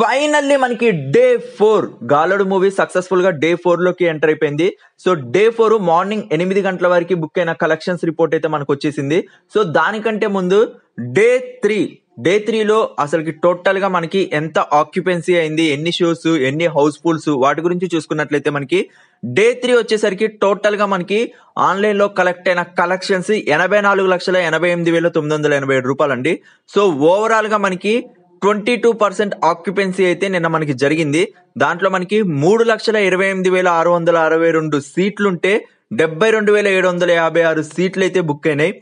finally మనకి day four Galodu movie successful గా day four లోకి ఎంటర్ అయిపోయింది సో డే ఫోర్ మార్నింగ్ ఎనిమిది గంటల వరకు బుక్ అయిన కలెక్షన్స్ రిపోర్ట్ అయితే మనకు వచ్చేసింది సో దానికంటే ముందు డే త్రీ డే త్రీలో అసలుకి టోటల్ గా మనకి ఎంత ఆక్యుపెన్సీ అయింది ఎన్ని షోస్ ఎన్ని హౌస్ఫుల్స్ వాటి గురించి చూసుకున్నట్లయితే మనకి డే త్రీ వచ్చేసరికి టోటల్ గా మనకి ఆన్లైన్ లో కలెక్ట్ అయిన కలెక్షన్స్ ఎనభై నాలుగు లక్షల ఎనభై ఎనిమిది వేల తొమ్మిది వందల ఎనభై ఏడు రూపాయలు అండి సో ఓవరాల్ గా మనకి ట్వంటీ టూ పర్సెంట్ ఆక్యుపెన్సీ అయితే నిన్న మనకి జరిగింది దాంట్లో మనకి మూడు లక్షల ఇరవై ఎనిమిది వేల ఆరు వందల అరవై రెండు సీట్లుంటే డెబ్బై రెండు వేల ఏడు వందల యాభై ఆరు సీట్లు అయితే బుక్ అయినాయి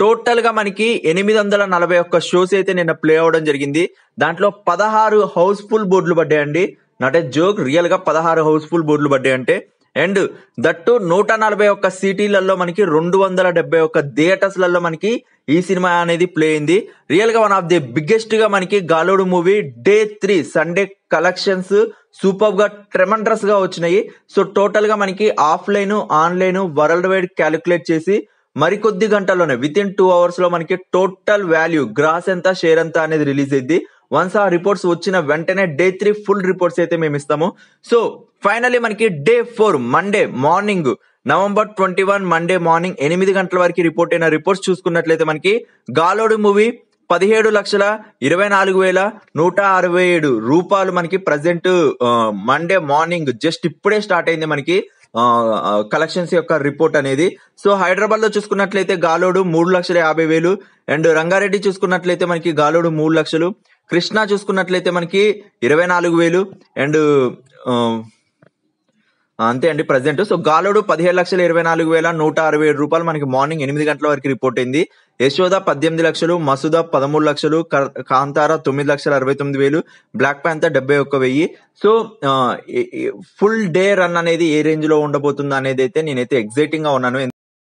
టోటల్గా మనకి ఎనిమిది వందల నలభై ఒక్క షోస్ అయితే నిన్న ప్లే అవడం జరిగింది దాంట్లో పదహారు హౌస్ఫుల్ బోర్డులు పడ్డాయండి నాట్ జోక్ జోక్ రియల్గా పదహారు హౌస్ఫుల్ బోర్డులు పడ్డాయంటే అండ్ దట్టు నూట నలభై ఒక్క సిటీలలో మనకి రెండు వందల డెబ్బై ఒక్క థియేటర్స్లలో మనకి ఈ సినిమా అనేది ప్లే అయింది రియల్ గా వన్ ఆఫ్ ది బిగ్గెస్ట్ గా మనకి Galodu movie day three Sunday collections super గా ట్రెమండ్రస్ గా వచ్చినాయి సో టోటల్ గా మనకి offline online worldwide calculate చేసి మరికొద్ది గంటల్లోనే విత్ ఇన్ టూ అవర్స్ లో మనకి టోటల్ వాల్యూ గ్రాస్ ఎంత షేర్ ఎంత అనేది రిలీజ్ అయింది వన్స్ ఆ రిపోర్ట్స్ వచ్చిన వెంటనే డే త్రీ ఫుల్ రిపోర్ట్స్ అయితే మేము ఇస్తాము సో ఫైనల్లీ మనకి day four Monday morning November twenty one Monday morning ఎనిమిది గంటల వరకు రిపోర్ట్ అయిన రిపోర్ట్స్ చూసుకున్నట్లయితే మనకి గాలోడు మూవీ పదిహేడు లక్షల ఇరవై నాలుగు వేల నూట అరవై ఏడు రూపాయలు మనకి ప్రజెంట్ మండే మార్నింగ్ జస్ట్ ఇప్పుడే స్టార్ట్ అయింది మనకి కలెక్షన్స్ యొక్క రిపోర్ట్ అనేది సో హైదరాబాద్ లో చూసుకున్నట్లయితే గాలోడు మూడు లక్షల యాభై వేలు అండ్ రంగారెడ్డి చూసుకున్నట్లయితే మనకి గాలోడు మూడు లక్షలు కృష్ణా చూసుకున్నట్లయితే మనకి ఇరవై నాలుగు వేలు అండ్ అంతే అండి ప్రజెంట్ సో గాలుడు పదిహేడు లక్షల ఇరవై నాలుగు వేల నూట అరవై ఏడు రూపాయలు మనకి మార్నింగ్ ఎనిమిది గంటల వరకు రిపోర్ట్ అయింది యశోద పద్దెనిమిది లక్షలు మసూద పదమూడు లక్షలు కాంతార తొమ్మిది లక్షల అరవై తొమ్మిది వేలు బ్లాక్ ప్యాంతర్ డెబ్బై ఒక్క వెయ్యి సో ఫుల్ డే రన్ అనేది ఏ రేంజ్ లో ఉండబోతుంది అనేది అయితే నేనైతే ఎగ్జైటింగ్ గా ఉన్నాను